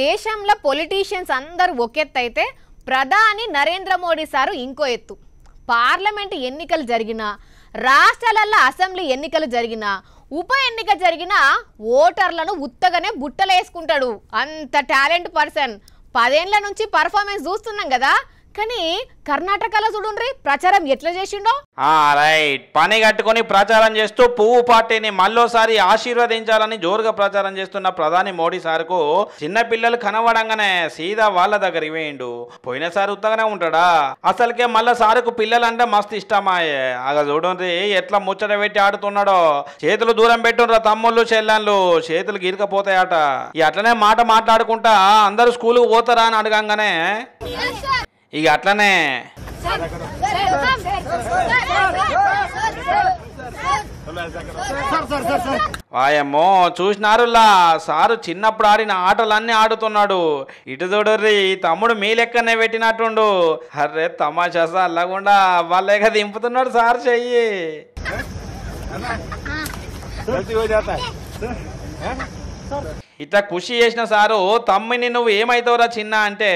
దేశంలో పొలిటీషియన్స్ అందరూ ఒకెత్తైతే ప్రధాని నరేంద్ర మోడీ సారు ఇంకో ఎత్తు పార్లమెంటు ఎన్నికలు జరిగినా రాష్ట్రాలలో అసెంబ్లీ ఎన్నికలు జరిగినా ఉప ఎన్నిక జరిగినా ఓటర్లను ఉత్తగానే బుట్టలేసుకుంటాడు అంత టాలెంట్ పర్సన్ పదేండ్ల నుంచి పర్ఫార్మెన్స్ చూస్తున్నాం కదా కానీ కర్ణాటకలో చూడుండ్రి ప్రచారం ఎట్లా చేసిండో రైట్ పని కట్టుకొని ప్రచారం చేస్తూ పువ్వు పార్టీని మళ్ళోసారి ఆశీర్వదించాలని జోరుగా ప్రచారం చేస్తున్న ప్రధాని మోడీ సార్కు పిల్లలు కనబడంగానే సీదా వాళ్ళ దగ్గరికి ఇవేయండు పోయినసారి ఉత్తగానే ఉంటాడా అసలుకే మళ్ళా పిల్లలు పిల్లలంటే మస్తు ఇష్టమాయే అగ చూడండి ఎట్లా ముచ్చట పెట్టి ఆడుతున్నాడో చేతులు దూరం పెట్టుండ్రా తమ్ముళ్ళు చెల్లెళ్ళు చేతులు గీరకపోతాయట అట్లనే మాట మాట్లాడుకుంటా అందరూ స్కూల్కి పోతారా అని అడగంగానే ఇక అట్లనే వాయమ్మో చూసినారులా సారు చిన్నప్పుడు ఆడిన ఆటలన్నీ ఆడుతున్నాడు ఇటు చూడర్రి తమ్ముడు మీ లెక్కనే పెట్టినట్టుండు అర్రే తమాషా అల్లకుండా వాళ్ళే కదా దింపుతున్నాడు సారు చెయ్యి ఇట్లా కృషి చేసిన సారు తమ్మిని నువ్వు ఏమైతావురా చిన్న అంటే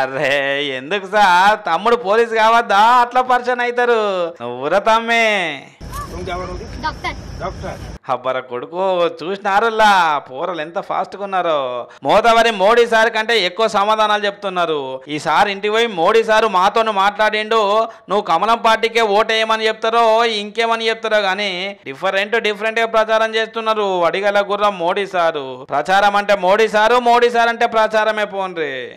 అరే ఎందుకు సార్ తమ్ముడు పోలీస్ కావద్దా అట్లా పరిచయం అవుతారు నువ్వురా తమ్మే అబ్బర కొడుకు చూసినారల్లా పూరలు ఎంత ఫాస్ట్ గా ఉన్నారో మోదవరి మోడీ సార్ కంటే ఎక్కువ సమాధానాలు చెప్తున్నారు ఈ సార్ ఇంటికి పోయి మోడీ సారు మాతోను మాట్లాడిండు నువ్వు కమలం పార్టీకే ఓటేయమని చెప్తారో ఇంకేమని చెప్తారో కానీ డిఫరెంట్ గా ప్రచారం చేస్తున్నారు అడిగల గుర్రం మోడీ సారు ప్రచారం అంటే మోడీ సారు మోడీ సార్ అంటే ప్రచారమే రే